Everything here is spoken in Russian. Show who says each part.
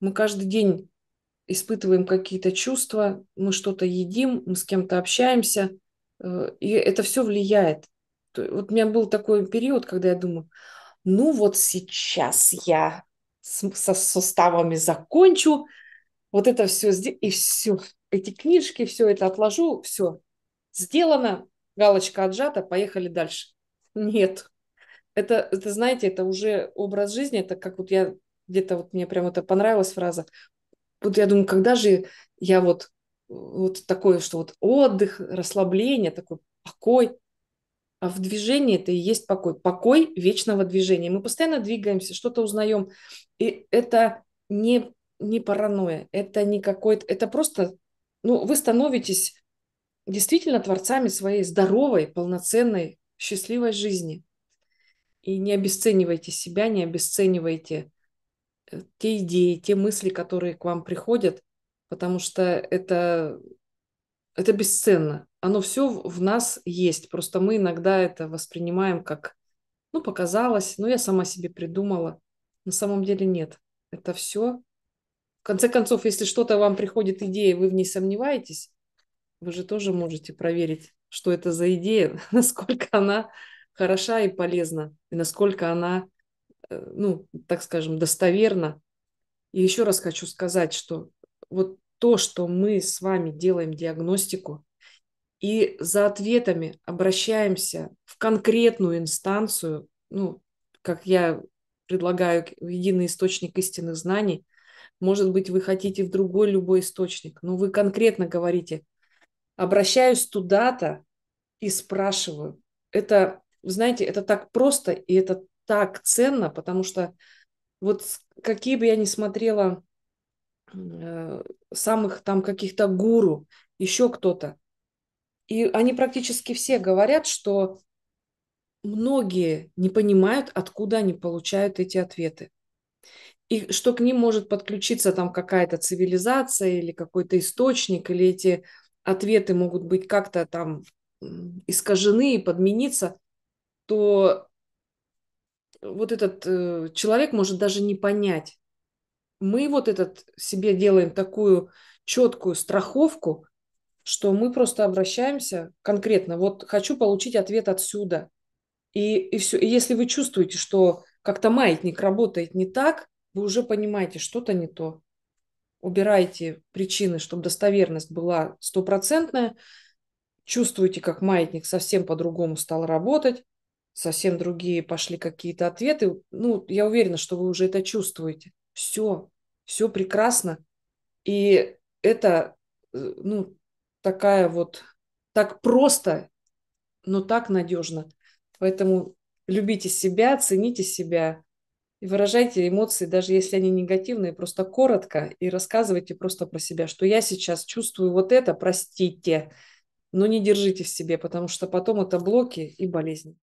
Speaker 1: Мы каждый день испытываем какие-то чувства, мы что-то едим, мы с кем-то общаемся, э, и это все влияет. Вот у меня был такой период, когда я думаю, ну вот сейчас я со суставами закончу, вот это все сделаю, и все, эти книжки, все это отложу, все, сделано, галочка отжата, поехали дальше. Нет. Это, это, знаете, это уже образ жизни, это как вот я где-то вот мне прям это понравилась фраза. Вот я думаю, когда же я вот, вот такое, что вот отдых, расслабление, такой покой, а в движении это и есть покой. Покой вечного движения. Мы постоянно двигаемся, что-то узнаем. И это не, не паранойя, это не какой-то... Это просто... Ну, вы становитесь действительно творцами своей здоровой, полноценной, счастливой жизни. И не обесценивайте себя, не обесценивайте Э, те идеи, те мысли, которые к вам приходят, потому что это, это бесценно. Оно все в нас есть, просто мы иногда это воспринимаем как, ну, показалось, ну, я сама себе придумала. На самом деле нет. Это все. В конце концов, если что-то вам приходит идея, вы в ней сомневаетесь, вы же тоже можете проверить, что это за идея, насколько она хороша и полезна, и насколько она Э, ну, так скажем, достоверно. И еще раз хочу сказать, что вот то, что мы с вами делаем диагностику и за ответами обращаемся в конкретную инстанцию, ну, как я предлагаю, единый источник истинных знаний, может быть, вы хотите в другой любой источник, но вы конкретно говорите, обращаюсь туда-то и спрашиваю. Это, знаете, это так просто и это так ценно, потому что вот какие бы я ни смотрела э, самых там каких-то гуру, еще кто-то, и они практически все говорят, что многие не понимают, откуда они получают эти ответы. И что к ним может подключиться там какая-то цивилизация или какой-то источник, или эти ответы могут быть как-то там искажены и подмениться, то вот этот э, человек может даже не понять. Мы вот этот себе делаем такую четкую страховку, что мы просто обращаемся конкретно. Вот хочу получить ответ отсюда. И, и все. И если вы чувствуете, что как-то маятник работает не так, вы уже понимаете, что-то не то. Убирайте причины, чтобы достоверность была стопроцентная. Чувствуете, как маятник совсем по-другому стал работать совсем другие пошли какие-то ответы. Ну, я уверена, что вы уже это чувствуете. Все, все прекрасно. И это, э, ну, такая вот, так просто, но так надежно. Поэтому любите себя, цените себя и выражайте эмоции, даже если они негативные, просто коротко и рассказывайте просто про себя, что я сейчас чувствую вот это, простите, но не держите в себе, потому что потом это блоки и болезни.